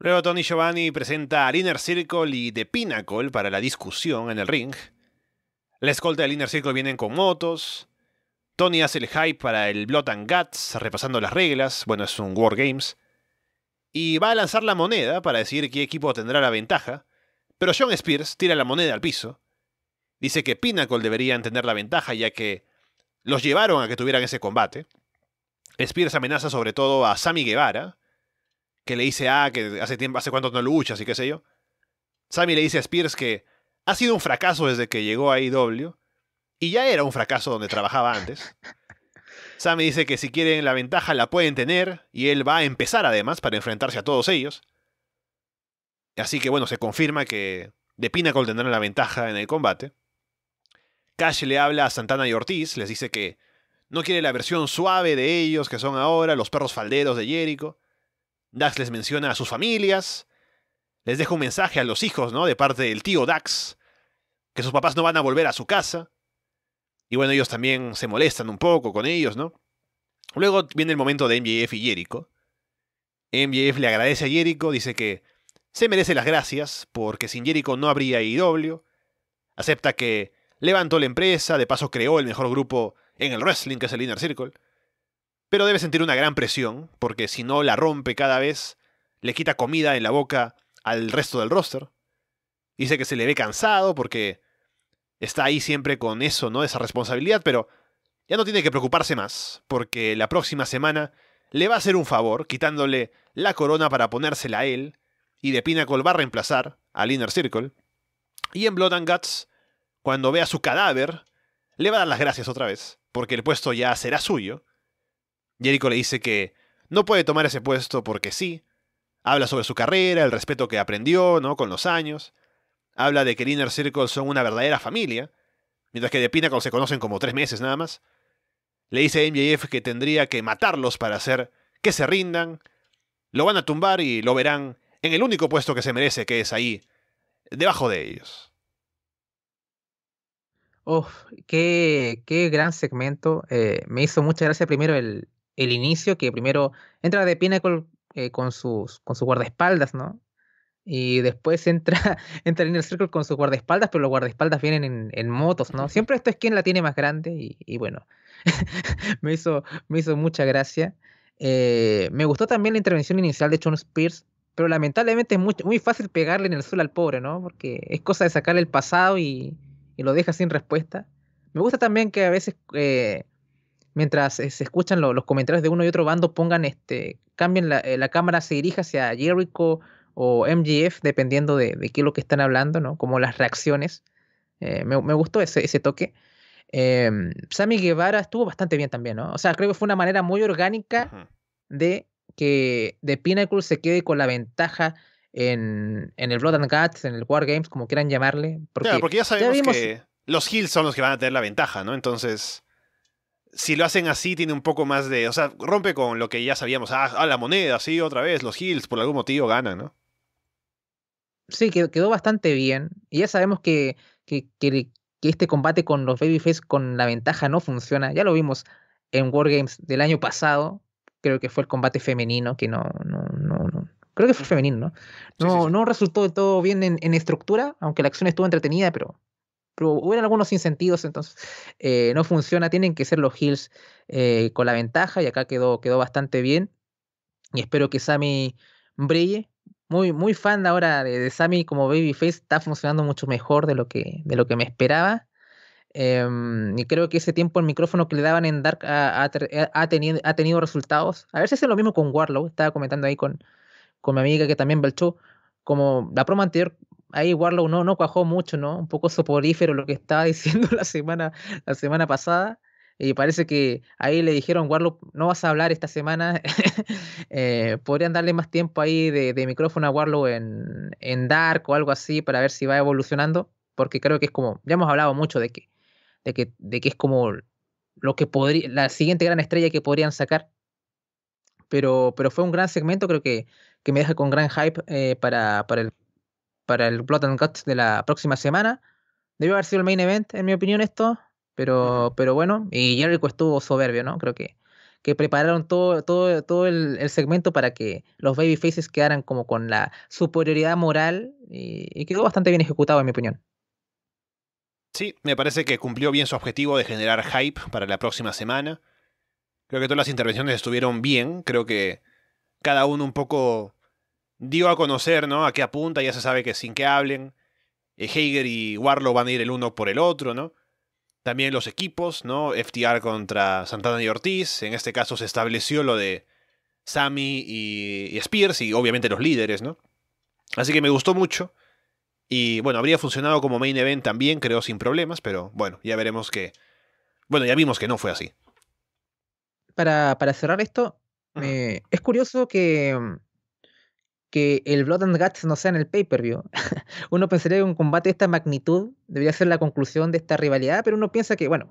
Luego Tony Giovanni presenta al Inner Circle y The Pinnacle para la discusión en el ring. La escolta del Inner Circle vienen con motos. Tony hace el hype para el Blood and Guts, repasando las reglas. Bueno, es un War Games. Y va a lanzar la moneda para decir qué equipo tendrá la ventaja. Pero John Spears tira la moneda al piso. Dice que Pinnacle deberían tener la ventaja ya que los llevaron a que tuvieran ese combate. Spears amenaza sobre todo a Sammy Guevara, que le dice, ah, que hace tiempo, hace cuánto no luchas y qué sé yo. Sammy le dice a Spears que ha sido un fracaso desde que llegó a IW e y ya era un fracaso donde trabajaba antes. Sammy dice que si quieren la ventaja la pueden tener y él va a empezar además para enfrentarse a todos ellos. Así que bueno, se confirma que de Pinnacle tendrán la ventaja en el combate. Cash le habla a Santana y Ortiz, les dice que no quiere la versión suave de ellos que son ahora los perros falderos de Jericho, Dax les menciona a sus familias, les deja un mensaje a los hijos, ¿no? De parte del tío Dax, que sus papás no van a volver a su casa. Y bueno, ellos también se molestan un poco con ellos, ¿no? Luego viene el momento de MJF y Jericho. MJF le agradece a Jericho, dice que se merece las gracias porque sin Jericho no habría IW. Acepta que levantó la empresa, de paso creó el mejor grupo en el wrestling, que es el Inner Circle. Pero debe sentir una gran presión, porque si no la rompe cada vez, le quita comida en la boca al resto del roster. Dice que se le ve cansado porque está ahí siempre con eso, ¿no? Esa responsabilidad, pero ya no tiene que preocuparse más, porque la próxima semana le va a hacer un favor quitándole la corona para ponérsela a él, y de Pinnacle va a reemplazar al Inner Circle. Y en Blood and Guts, cuando vea su cadáver, le va a dar las gracias otra vez, porque el puesto ya será suyo, Jericho le dice que no puede tomar ese puesto porque sí. Habla sobre su carrera, el respeto que aprendió, ¿no? Con los años. Habla de que el Inner Circle son una verdadera familia, mientras que de Pinnacle se conocen como tres meses nada más. Le dice a MJF que tendría que matarlos para hacer que se rindan. Lo van a tumbar y lo verán en el único puesto que se merece, que es ahí, debajo de ellos. Uf, qué, qué gran segmento. Eh, me hizo mucha gracia primero el, el inicio, que primero entra de Pinnacle eh, con, sus, con sus guardaespaldas, ¿no? Y después entra, entra en el Circle con sus guardaespaldas, pero los guardaespaldas vienen en, motos, ¿no? Siempre esto es quien la tiene más grande y, bueno, me, hizo, me hizo mucha gracia. Eh, me gustó también la intervención inicial de John Spears, pero lamentablemente es muy, fácil pegarle en el suelo al pobre, ¿no? Porque es cosa de sacarle el pasado y, y lo deja sin respuesta. Me gusta también que a veces eh, mientras eh, se escuchan los comentarios de uno y otro bando, pongan este, cambien la, eh, cámara, se dirija hacia Jericho o MGF, dependiendo de, qué es lo que están hablando, ¿no? Como las reacciones. Eh, me, gustó ese, toque. Em, Sammy Guevara estuvo bastante bien también, ¿no? O sea, creo que fue una manera muy orgánica de que The Pinnacle se quede con la ventaja en, el Blood and Guts, en el War Games, como quieran llamarle. Porque, claro, porque ya sabemos que los Hills son los que van a tener la ventaja, ¿no? Entonces si lo hacen así, tiene un poco más de. O sea, rompe con lo que ya sabíamos. Ah, la moneda, sí, otra vez, los Hills, por algún motivo ganan, ¿no? Sí, quedó bastante bien. Y ya sabemos que, este combate con los Babyface con la ventaja no funciona. Ya lo vimos en Wargames del año pasado. Creo que fue el combate femenino, que no, Creo que fue mm. femenino, ¿no? No, resultó todo bien en estructura, aunque la acción estuvo entretenida, pero hubo algunos sentidos entonces eh, no funciona, tienen que ser los Hills eh, con la ventaja y acá quedó, quedó bastante bien. Y espero que Sammy brille. Muy, muy fan ahora de, Sammy como Babyface, está funcionando mucho mejor de lo que, de lo que me esperaba. Em, y creo que ese tiempo el micrófono que le daban en Dark ha, tenido, ha tenido resultados. A ver si hace lo mismo con Warlow. Estaba comentando ahí con, con mi amiga que también belchó. Como la promo anterior ahí Warlow no, no cuajó mucho, ¿no? Un poco soporífero lo que estaba diciendo la semana, la semana pasada. Y parece que ahí le dijeron, Warlow, no vas a hablar esta semana. Eh, podrían darle más tiempo ahí de, micrófono a Warlow en, Dark o algo así para ver si va evolucionando. Porque creo que es como, ya hemos hablado mucho de que, de que, de que es como lo que podría, la siguiente gran estrella que podrían sacar. Pero, pero fue un gran segmento, creo que, me deja con gran hype eh, para el para el Blood and cut de la próxima semana. Debió haber sido el main event, en mi opinión, esto. Pero, pero bueno, y Jericho estuvo soberbio, ¿no? Creo que, que prepararon todo, todo, todo el, segmento para que los babyfaces quedaran como con la superioridad moral y quedó bastante bien ejecutado, en mi opinión. Sí, me parece que cumplió bien su objetivo de generar hype para la próxima semana. Creo que todas las intervenciones estuvieron bien. Creo que cada uno un poco dio a conocer, ¿no? A qué apunta, ya se sabe que sin que hablen. Eh, Heger y Warlow van a ir el uno por el otro, ¿no? También los equipos, ¿no? FTR contra Santana y Ortiz. En este caso se estableció lo de Sammy y, Spears y obviamente los líderes, ¿no? Así que me gustó mucho. Y bueno, habría funcionado como main event también, creo, sin problemas, pero bueno, ya veremos que. Bueno, ya vimos que no fue así. Para, cerrar esto, eh, es curioso que mm, que el Blood and Guts no sea en el pay-per-view. uno pensaría que un combate de esta magnitud debería ser la conclusión de esta rivalidad, pero uno piensa que, bueno,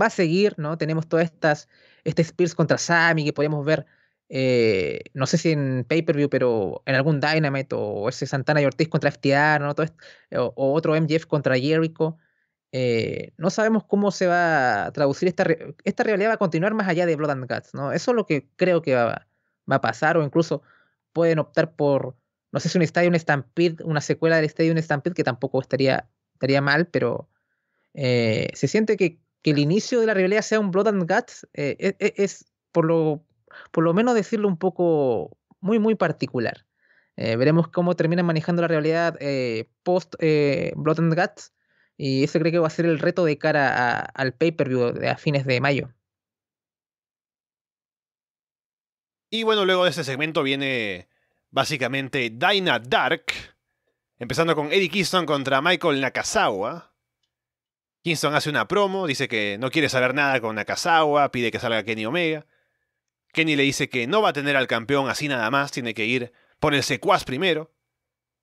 va a seguir, ¿no? Tenemos todas estas, este Spears contra Sami que podríamos ver, eh, no sé si en pay-per-view, pero en algún Dynamite o ese Santana y Ortiz contra FTA, ¿no? Todo o, otro MJF contra Jericho. Eh, no sabemos cómo se va a traducir esta, esta rivalidad, va a continuar más allá de Blood and Guts, ¿no? Eso es lo que creo que va, va a pasar o incluso pueden optar por, no sé si un Stadium Stampede, una secuela del Stadium Stampede, que tampoco estaría, estaría mal, pero eh, se siente que, el inicio de la realidad sea un Blood and Guts, eh, e, e, es, por, lo, por lo menos decirlo un poco muy, muy particular. Eh, veremos cómo termina manejando la realidad post Blood and Guts, y ese creo que va a ser el reto de cara al pay-per-view a fines de mayo. Y bueno, luego de este segmento viene básicamente Dyna Dark, empezando con Eddie Kingston contra Michael Nakazawa. Kingston hace una promo, dice que no quiere saber nada con Nakazawa, pide que salga Kenny Omega. Kenny le dice que no va a tener al campeón así nada más, tiene que ir por el secuaz primero.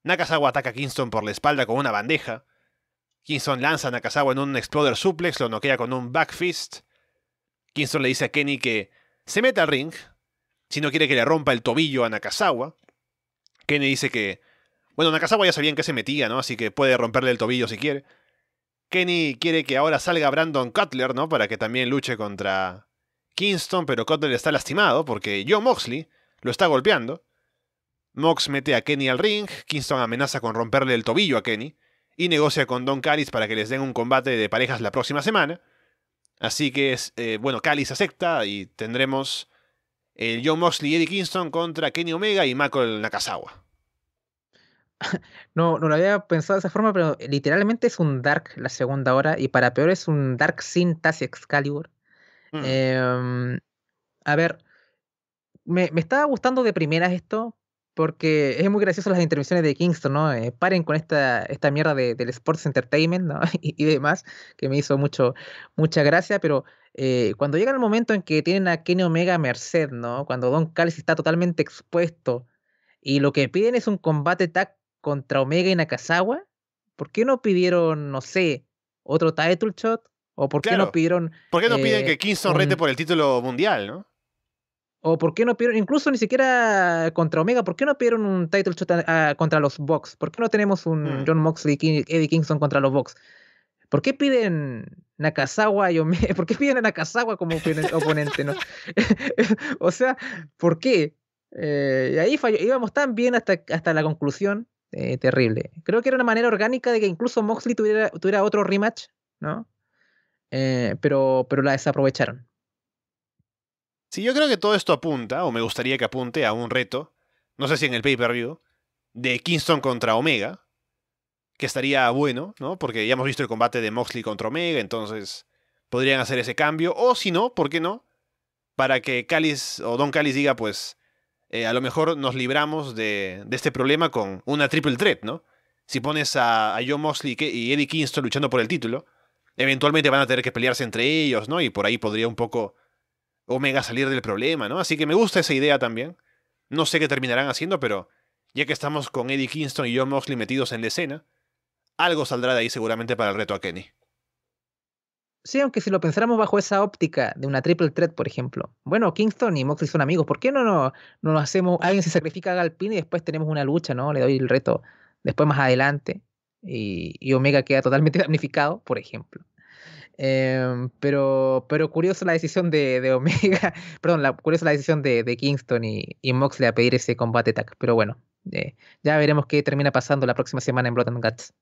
Nakazawa ataca a Kingston por la espalda con una bandeja. Kingston lanza a Nakazawa en un Exploder Suplex, lo noquea con un backfist. Kingston le dice a Kenny que se meta al ring, si no quiere que le rompa el tobillo a Nakazawa. Kenny dice que. Bueno, Nakazawa ya sabía en qué se metía, ¿no? Así que puede romperle el tobillo si quiere. Kenny quiere que ahora salga Brandon Cutler, ¿no? Para que también luche contra Kingston, pero Cutler está lastimado porque Joe Moxley lo está golpeando. Mox mete a Kenny al ring, Kingston amenaza con romperle el tobillo a Kenny y negocia con Don Callis para que les den un combate de parejas la próxima semana. Así que es, eh, bueno, Callis acepta y tendremos el John Moxley y Eddie Kingston contra Kenny Omega y Michael Nakazawa. No, no lo había pensado de esa forma, pero literalmente es un Dark la segunda hora y para peor es un Dark sin Tassi Excalibur. Mm. Em, a ver, me, me, estaba gustando de primeras esto, porque es muy gracioso las intervenciones de Kingston, ¿no? Eh, paren con esta, esta mierda del Sports Entertainment ¿no? y, demás, que me hizo mucho, mucha gracia, pero eh, cuando llega el momento en que tienen a Kenny Omega Merced, ¿no? Cuando Don Callis está totalmente expuesto y lo que piden es un combate tag contra Omega y Nakazawa, ¿por qué no pidieron, no sé, otro title shot? ¿O por qué no pidieron... ¿Por qué no piden eh, que Kingston rete por el título mundial, ¿no? O por qué no pidieron, incluso ni siquiera contra Omega, ¿por qué no pidieron un title shot contra los Box? ¿Por qué no tenemos un mm. John Moxley y Eddie Kingston contra los Bucks ¿Por qué piden Nakazawa y Omega? ¿Por qué piden a Nakazawa como oponente? o sea, ¿por qué? Eh, y ahí Íbamos tan bien hasta, hasta la conclusión. Eh, terrible. Creo que era una manera orgánica de que incluso Moxley tuviera, tuviera otro rematch, ¿no? Eh, pero, pero la desaprovecharon. Sí, yo creo que todo esto apunta, o me gustaría que apunte a un reto, no sé si en el pay-per-view, de Kingston contra Omega, que estaría bueno, ¿no? Porque ya hemos visto el combate de Moxley contra Omega, entonces podrían hacer ese cambio, o si no, ¿por qué no? Para que Callis o Don Callis diga, pues, eh, a lo mejor nos libramos de, este problema con una triple threat, ¿no? Si pones a, a Joe Moxley y Eddie Kingston luchando por el título, eventualmente van a tener que pelearse entre ellos, ¿no? Y por ahí podría un poco Omega salir del problema, ¿no? Así que me gusta esa idea también. No sé qué terminarán haciendo, pero ya que estamos con Eddie Kingston y John Moxley metidos en la escena, algo saldrá de ahí seguramente para el reto a Kenny. Sí, aunque si lo pensáramos bajo esa óptica de una triple threat, por ejemplo. Bueno, Kingston y Moxley son amigos. ¿Por qué no no, no hacemos? Alguien se sacrifica a Galpin y después tenemos una lucha, ¿no? Le doy el reto después más adelante. y Omega queda totalmente damnificado, por ejemplo. Em, pero, pero curiosa la decisión de, de Omega, perdón, la, curiosa la decisión de, de Kingston y, y, Moxley a pedir ese combate tag. Pero bueno, eh, ya veremos qué termina pasando la próxima semana en Blood and Guts.